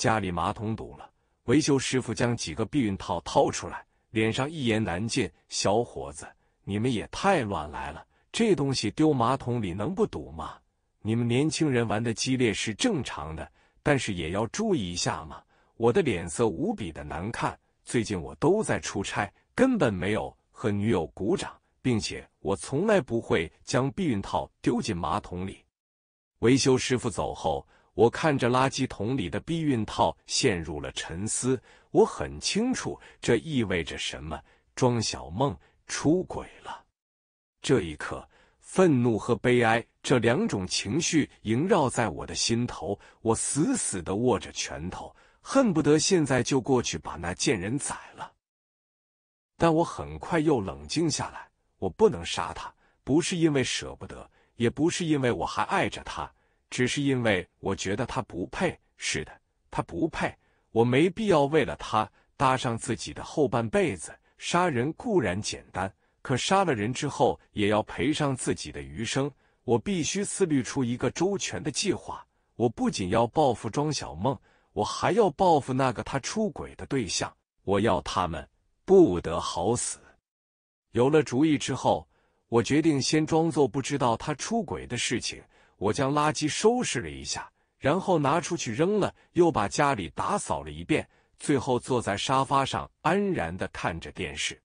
家里马桶堵了，维修师傅将几个避孕套掏出来，脸上一言难尽。小伙子，你们也太乱来了，这东西丢马桶里能不堵吗？你们年轻人玩的激烈是正常的，但是也要注意一下嘛。我的脸色无比的难看，最近我都在出差，根本没有和女友鼓掌，并且我从来不会将避孕套丢进马桶里。维修师傅走后。我看着垃圾桶里的避孕套，陷入了沉思。我很清楚这意味着什么，庄小梦出轨了。这一刻，愤怒和悲哀这两种情绪萦绕在我的心头。我死死的握着拳头，恨不得现在就过去把那贱人宰了。但我很快又冷静下来，我不能杀他，不是因为舍不得，也不是因为我还爱着他。只是因为我觉得他不配，是的，他不配，我没必要为了他搭上自己的后半辈子。杀人固然简单，可杀了人之后也要赔上自己的余生。我必须思虑出一个周全的计划。我不仅要报复庄小梦，我还要报复那个他出轨的对象。我要他们不得好死。有了主意之后，我决定先装作不知道他出轨的事情。我将垃圾收拾了一下，然后拿出去扔了，又把家里打扫了一遍，最后坐在沙发上安然的看着电视。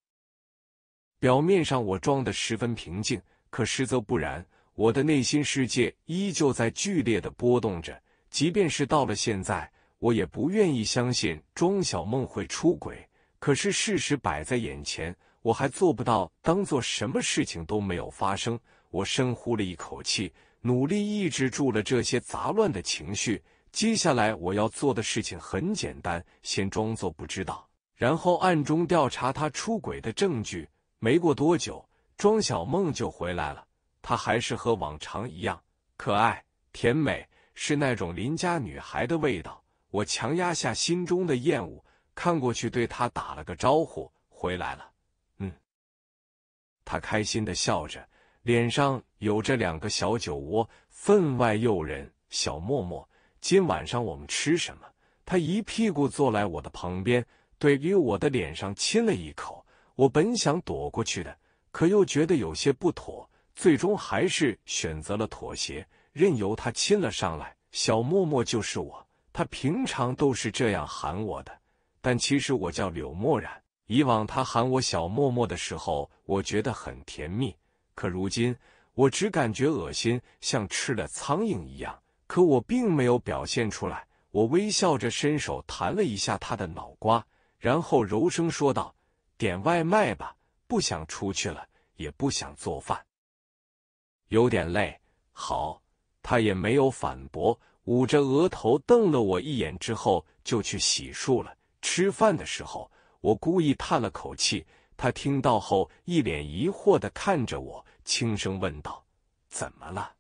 表面上我装的十分平静，可实则不然，我的内心世界依旧在剧烈的波动着。即便是到了现在，我也不愿意相信庄小梦会出轨，可是事实摆在眼前，我还做不到当做什么事情都没有发生。我深呼了一口气。努力抑制住了这些杂乱的情绪。接下来我要做的事情很简单，先装作不知道，然后暗中调查他出轨的证据。没过多久，庄小梦就回来了，她还是和往常一样可爱甜美，是那种邻家女孩的味道。我强压下心中的厌恶，看过去对她打了个招呼：“回来了。”嗯，她开心的笑着。脸上有着两个小酒窝，分外诱人。小默默，今晚上我们吃什么？他一屁股坐来我的旁边，对于我的脸上亲了一口。我本想躲过去的，可又觉得有些不妥，最终还是选择了妥协，任由他亲了上来。小默默就是我，他平常都是这样喊我的，但其实我叫柳默然。以往他喊我小默默的时候，我觉得很甜蜜。可如今，我只感觉恶心，像吃了苍蝇一样。可我并没有表现出来，我微笑着伸手弹了一下他的脑瓜，然后柔声说道：“点外卖吧，不想出去了，也不想做饭，有点累。”好，他也没有反驳，捂着额头瞪了我一眼之后就去洗漱了。吃饭的时候，我故意叹了口气。他听到后，一脸疑惑的看着我，轻声问道：“怎么了？”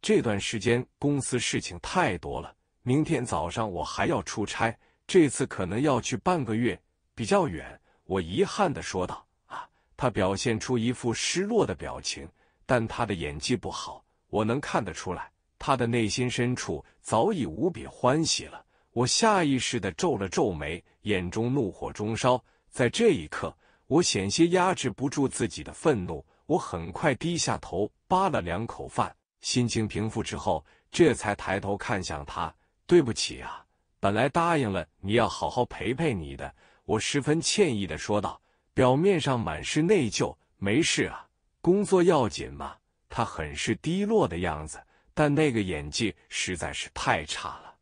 这段时间公司事情太多了，明天早上我还要出差，这次可能要去半个月，比较远。”我遗憾的说道。“啊！”他表现出一副失落的表情，但他的演技不好，我能看得出来，他的内心深处早已无比欢喜了。我下意识的皱了皱眉，眼中怒火中烧。在这一刻，我险些压制不住自己的愤怒。我很快低下头扒了两口饭，心情平复之后，这才抬头看向他：“对不起啊，本来答应了你要好好陪陪你的。”我十分歉意的说道，表面上满是内疚。“没事啊，工作要紧嘛。”他很是低落的样子，但那个演技实在是太差了，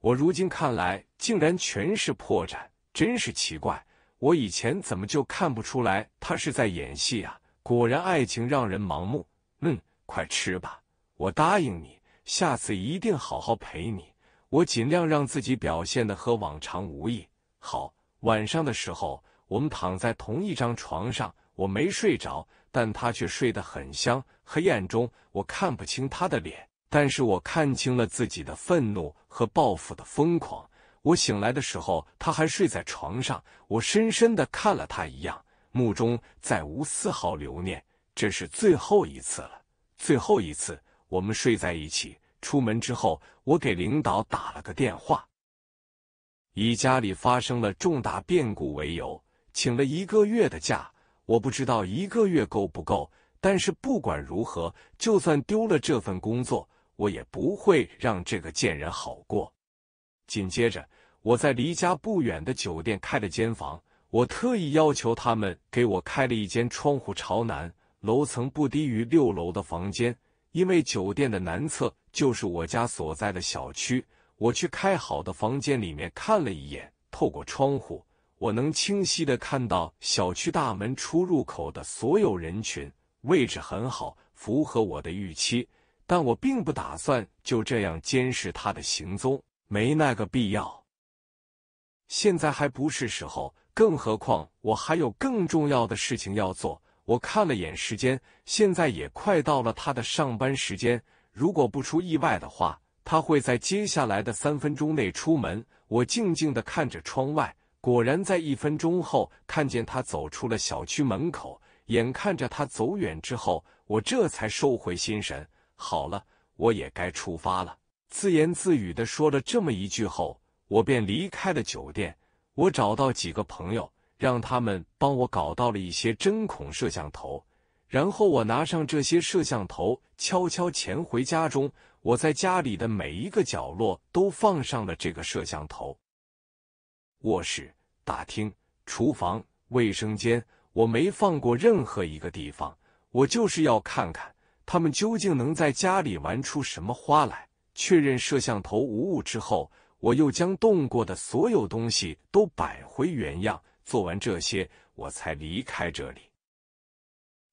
我如今看来竟然全是破绽。真是奇怪，我以前怎么就看不出来他是在演戏啊？果然，爱情让人盲目。嗯，快吃吧，我答应你，下次一定好好陪你。我尽量让自己表现的和往常无异。好，晚上的时候，我们躺在同一张床上，我没睡着，但他却睡得很香。黑暗中，我看不清他的脸，但是我看清了自己的愤怒和报复的疯狂。我醒来的时候，他还睡在床上。我深深的看了他一样，目中再无丝毫留念。这是最后一次了，最后一次。我们睡在一起，出门之后，我给领导打了个电话，以家里发生了重大变故为由，请了一个月的假。我不知道一个月够不够，但是不管如何，就算丢了这份工作，我也不会让这个贱人好过。紧接着，我在离家不远的酒店开了间房，我特意要求他们给我开了一间窗户朝南、楼层不低于六楼的房间。因为酒店的南侧就是我家所在的小区，我去开好的房间里面看了一眼，透过窗户，我能清晰的看到小区大门出入口的所有人群，位置很好，符合我的预期。但我并不打算就这样监视他的行踪。没那个必要，现在还不是时候，更何况我还有更重要的事情要做。我看了眼时间，现在也快到了他的上班时间，如果不出意外的话，他会在接下来的三分钟内出门。我静静的看着窗外，果然在一分钟后看见他走出了小区门口。眼看着他走远之后，我这才收回心神。好了，我也该出发了。自言自语的说了这么一句后，我便离开了酒店。我找到几个朋友，让他们帮我搞到了一些针孔摄像头。然后我拿上这些摄像头，悄悄潜回家中。我在家里的每一个角落都放上了这个摄像头：卧室、大厅、厨房、卫生间，我没放过任何一个地方。我就是要看看他们究竟能在家里玩出什么花来。确认摄像头无误之后，我又将动过的所有东西都摆回原样。做完这些，我才离开这里。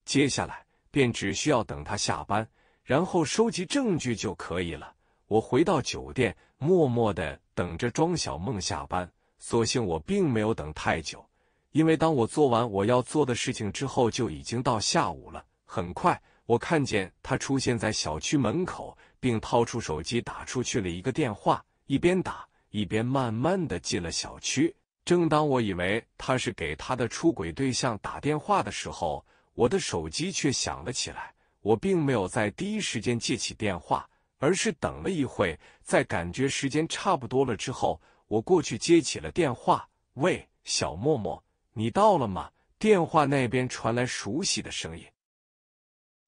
接下来便只需要等他下班，然后收集证据就可以了。我回到酒店，默默的等着庄小梦下班。所幸我并没有等太久，因为当我做完我要做的事情之后，就已经到下午了。很快，我看见他出现在小区门口。并掏出手机打出去了一个电话，一边打一边慢慢的进了小区。正当我以为他是给他的出轨对象打电话的时候，我的手机却响了起来。我并没有在第一时间接起电话，而是等了一会，在感觉时间差不多了之后，我过去接起了电话。喂，小默默，你到了吗？电话那边传来熟悉的声音，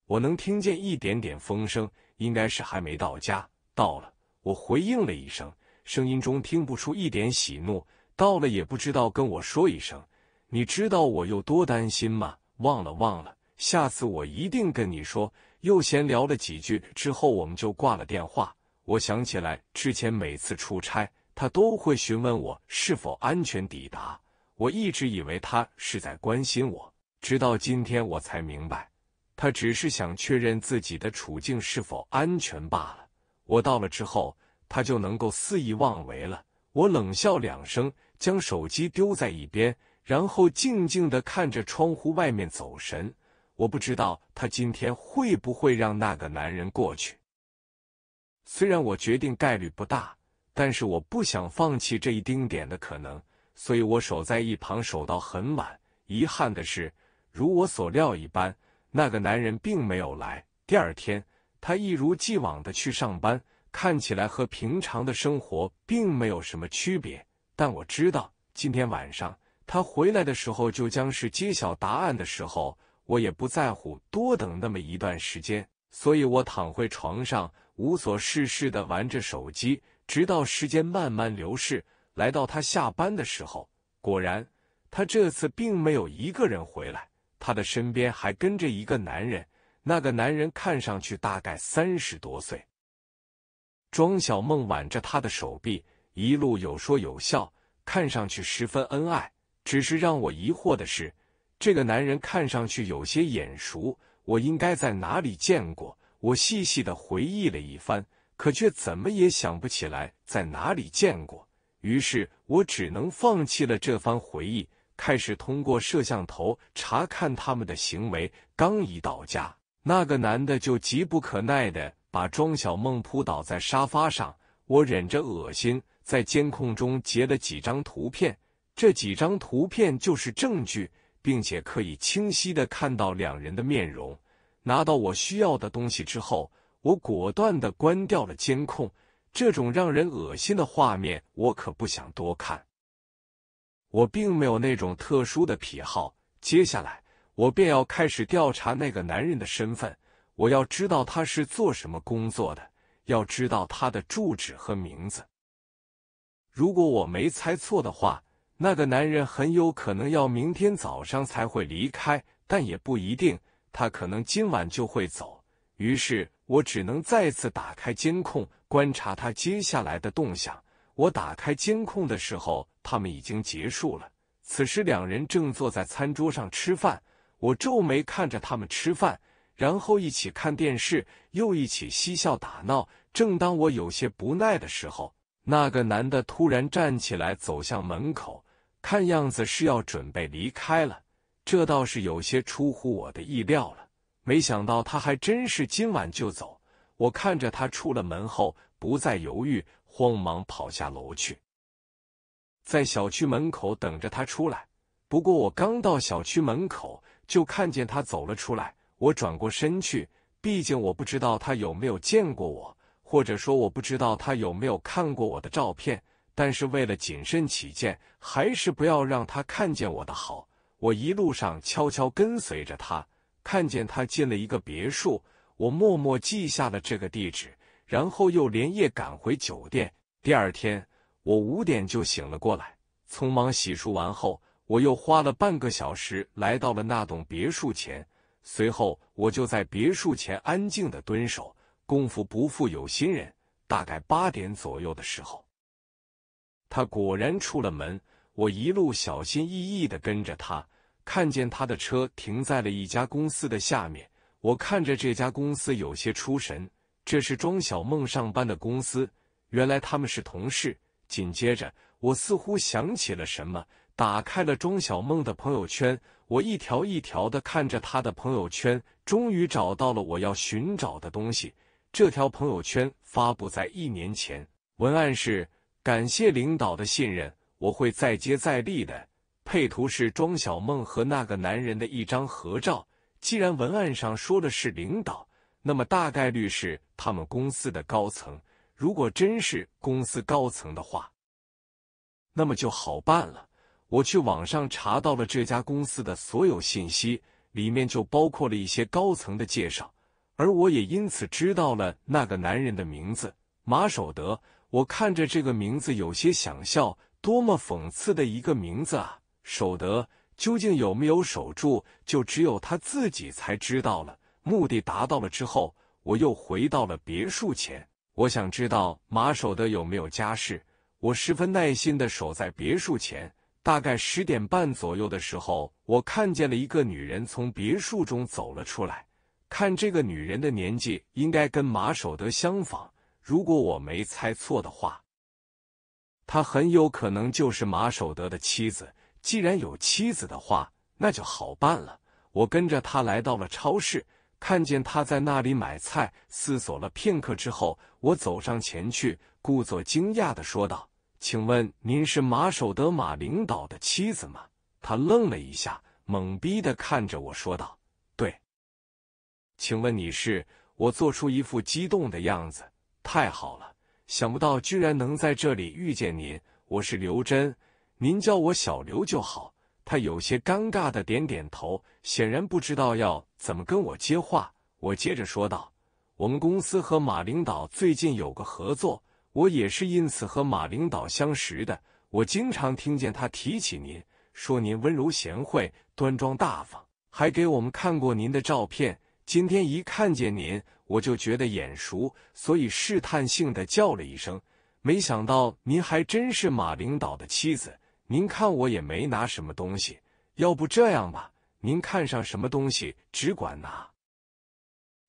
我能听见一点点风声。应该是还没到家，到了，我回应了一声，声音中听不出一点喜怒。到了也不知道跟我说一声，你知道我有多担心吗？忘了忘了，下次我一定跟你说。又闲聊了几句之后，我们就挂了电话。我想起来之前每次出差，他都会询问我是否安全抵达，我一直以为他是在关心我，直到今天我才明白。他只是想确认自己的处境是否安全罢了。我到了之后，他就能够肆意妄为了。我冷笑两声，将手机丢在一边，然后静静的看着窗户外面走神。我不知道他今天会不会让那个男人过去。虽然我决定概率不大，但是我不想放弃这一丁点的可能，所以我守在一旁，守到很晚。遗憾的是，如我所料一般。那个男人并没有来。第二天，他一如既往的去上班，看起来和平常的生活并没有什么区别。但我知道，今天晚上他回来的时候，就将是揭晓答案的时候。我也不在乎多等那么一段时间，所以我躺回床上，无所事事的玩着手机，直到时间慢慢流逝，来到他下班的时候。果然，他这次并没有一个人回来。他的身边还跟着一个男人，那个男人看上去大概三十多岁。庄小梦挽着他的手臂，一路有说有笑，看上去十分恩爱。只是让我疑惑的是，这个男人看上去有些眼熟，我应该在哪里见过？我细细的回忆了一番，可却怎么也想不起来在哪里见过。于是我只能放弃了这番回忆。开始通过摄像头查看他们的行为。刚一到家，那个男的就急不可耐的把庄小梦扑倒在沙发上。我忍着恶心，在监控中截了几张图片。这几张图片就是证据，并且可以清晰的看到两人的面容。拿到我需要的东西之后，我果断的关掉了监控。这种让人恶心的画面，我可不想多看。我并没有那种特殊的癖好。接下来，我便要开始调查那个男人的身份。我要知道他是做什么工作的，要知道他的住址和名字。如果我没猜错的话，那个男人很有可能要明天早上才会离开，但也不一定，他可能今晚就会走。于是我只能再次打开监控，观察他接下来的动向。我打开监控的时候，他们已经结束了。此时，两人正坐在餐桌上吃饭。我皱眉看着他们吃饭，然后一起看电视，又一起嬉笑打闹。正当我有些不耐的时候，那个男的突然站起来，走向门口，看样子是要准备离开了。这倒是有些出乎我的意料了，没想到他还真是今晚就走。我看着他出了门后，不再犹豫。慌忙跑下楼去，在小区门口等着他出来。不过我刚到小区门口，就看见他走了出来。我转过身去，毕竟我不知道他有没有见过我，或者说我不知道他有没有看过我的照片。但是为了谨慎起见，还是不要让他看见我的好。我一路上悄悄跟随着他，看见他进了一个别墅，我默默记下了这个地址。然后又连夜赶回酒店。第二天，我五点就醒了过来，匆忙洗漱完后，我又花了半个小时来到了那栋别墅前。随后，我就在别墅前安静的蹲守。功夫不负有心人，大概八点左右的时候，他果然出了门。我一路小心翼翼的跟着他，看见他的车停在了一家公司的下面。我看着这家公司，有些出神。这是庄小梦上班的公司，原来他们是同事。紧接着，我似乎想起了什么，打开了庄小梦的朋友圈。我一条一条的看着她的朋友圈，终于找到了我要寻找的东西。这条朋友圈发布在一年前，文案是“感谢领导的信任，我会再接再厉的”。配图是庄小梦和那个男人的一张合照。既然文案上说的是领导。那么大概率是他们公司的高层。如果真是公司高层的话，那么就好办了。我去网上查到了这家公司的所有信息，里面就包括了一些高层的介绍，而我也因此知道了那个男人的名字——马守德。我看着这个名字，有些想笑，多么讽刺的一个名字啊！守德究竟有没有守住，就只有他自己才知道了。目的达到了之后，我又回到了别墅前。我想知道马守德有没有家室。我十分耐心的守在别墅前。大概十点半左右的时候，我看见了一个女人从别墅中走了出来。看这个女人的年纪，应该跟马守德相仿。如果我没猜错的话，她很有可能就是马守德的妻子。既然有妻子的话，那就好办了。我跟着他来到了超市。看见他在那里买菜，思索了片刻之后，我走上前去，故作惊讶的说道：“请问您是马守德马领导的妻子吗？”他愣了一下，懵逼的看着我说道：“对，请问你是？”我做出一副激动的样子：“太好了，想不到居然能在这里遇见您，我是刘真，您叫我小刘就好。”他有些尴尬的点点头，显然不知道要怎么跟我接话。我接着说道：“我们公司和马领导最近有个合作，我也是因此和马领导相识的。我经常听见他提起您，说您温柔贤惠、端庄大方，还给我们看过您的照片。今天一看见您，我就觉得眼熟，所以试探性的叫了一声。没想到您还真是马领导的妻子。”您看，我也没拿什么东西，要不这样吧，您看上什么东西只管拿，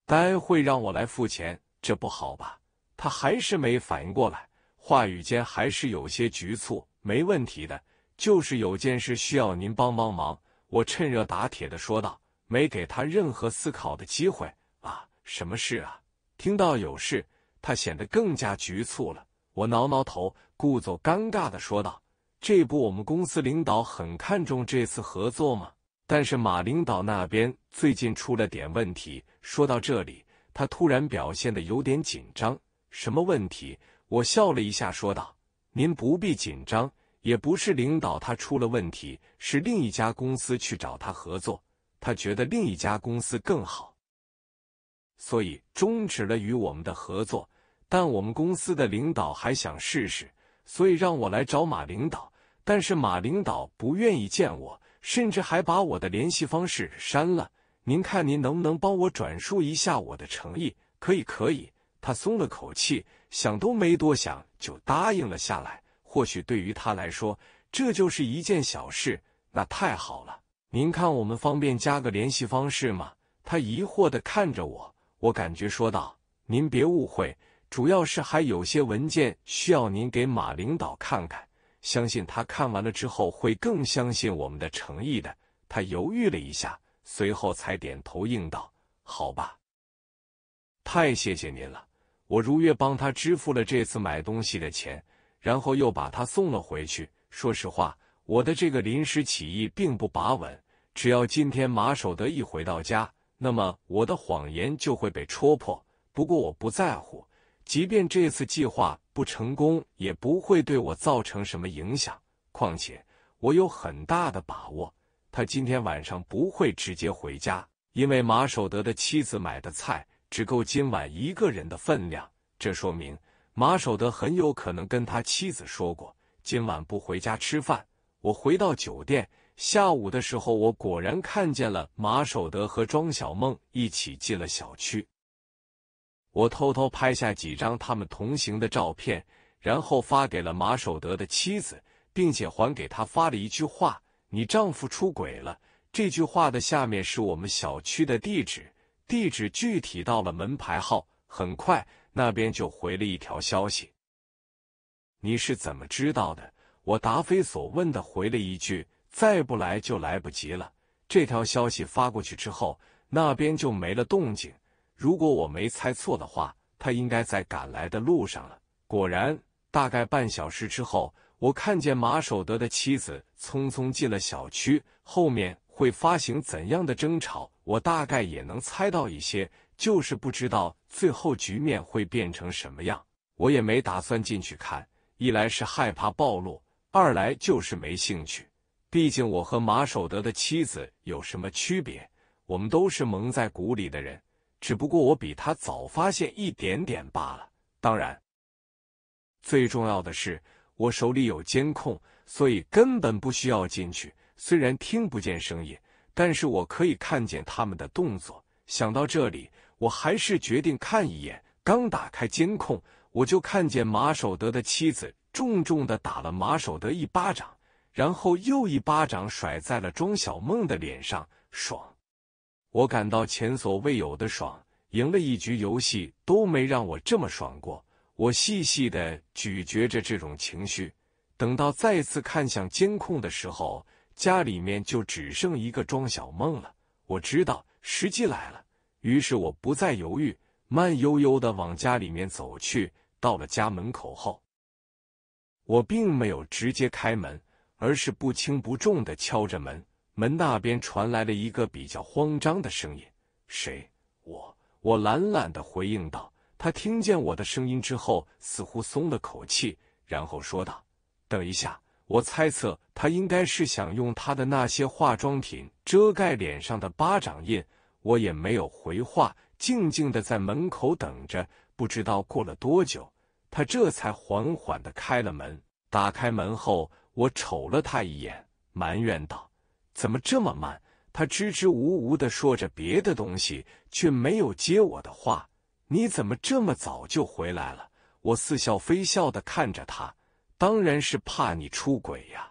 待会让我来付钱，这不好吧？他还是没反应过来，话语间还是有些局促。没问题的，就是有件事需要您帮帮忙，我趁热打铁的说道，没给他任何思考的机会啊？什么事啊？听到有事，他显得更加局促了。我挠挠头，故作尴尬的说道。这不，我们公司领导很看重这次合作吗？但是马领导那边最近出了点问题。说到这里，他突然表现的有点紧张。什么问题？我笑了一下，说道：“您不必紧张，也不是领导他出了问题，是另一家公司去找他合作，他觉得另一家公司更好，所以终止了与我们的合作。但我们公司的领导还想试试，所以让我来找马领导。”但是马领导不愿意见我，甚至还把我的联系方式删了。您看您能不能帮我转述一下我的诚意？可以，可以。他松了口气，想都没多想就答应了下来。或许对于他来说，这就是一件小事。那太好了。您看我们方便加个联系方式吗？他疑惑地看着我，我感觉说道：“您别误会，主要是还有些文件需要您给马领导看看。”相信他看完了之后会更相信我们的诚意的。他犹豫了一下，随后才点头应道：“好吧。”太谢谢您了！我如约帮他支付了这次买东西的钱，然后又把他送了回去。说实话，我的这个临时起意并不把稳，只要今天马守德一回到家，那么我的谎言就会被戳破。不过我不在乎。即便这次计划不成功，也不会对我造成什么影响。况且我有很大的把握，他今天晚上不会直接回家，因为马守德的妻子买的菜只够今晚一个人的分量。这说明马守德很有可能跟他妻子说过今晚不回家吃饭。我回到酒店，下午的时候，我果然看见了马守德和庄小梦一起进了小区。我偷偷拍下几张他们同行的照片，然后发给了马守德的妻子，并且还给他发了一句话：“你丈夫出轨了。”这句话的下面是我们小区的地址，地址具体到了门牌号。很快，那边就回了一条消息：“你是怎么知道的？”我答非所问的回了一句：“再不来就来不及了。”这条消息发过去之后，那边就没了动静。如果我没猜错的话，他应该在赶来的路上了。果然，大概半小时之后，我看见马守德的妻子匆匆进了小区。后面会发行怎样的争吵，我大概也能猜到一些，就是不知道最后局面会变成什么样。我也没打算进去看，一来是害怕暴露，二来就是没兴趣。毕竟我和马守德的妻子有什么区别？我们都是蒙在鼓里的人。只不过我比他早发现一点点罢了。当然，最重要的是我手里有监控，所以根本不需要进去。虽然听不见声音，但是我可以看见他们的动作。想到这里，我还是决定看一眼。刚打开监控，我就看见马守德的妻子重重的打了马守德一巴掌，然后又一巴掌甩在了庄小梦的脸上，爽。我感到前所未有的爽，赢了一局游戏都没让我这么爽过。我细细的咀嚼着这种情绪，等到再次看向监控的时候，家里面就只剩一个庄小梦了。我知道时机来了，于是我不再犹豫，慢悠悠的往家里面走去。到了家门口后，我并没有直接开门，而是不轻不重的敲着门。门那边传来了一个比较慌张的声音：“谁？”我我懒懒的回应道。他听见我的声音之后，似乎松了口气，然后说道：“等一下。”我猜测他应该是想用他的那些化妆品遮盖脸上的巴掌印。我也没有回话，静静的在门口等着。不知道过了多久，他这才缓缓的开了门。打开门后，我瞅了他一眼，埋怨道。怎么这么慢？他支支吾吾的说着别的东西，却没有接我的话。你怎么这么早就回来了？我似笑非笑的看着他，当然是怕你出轨呀。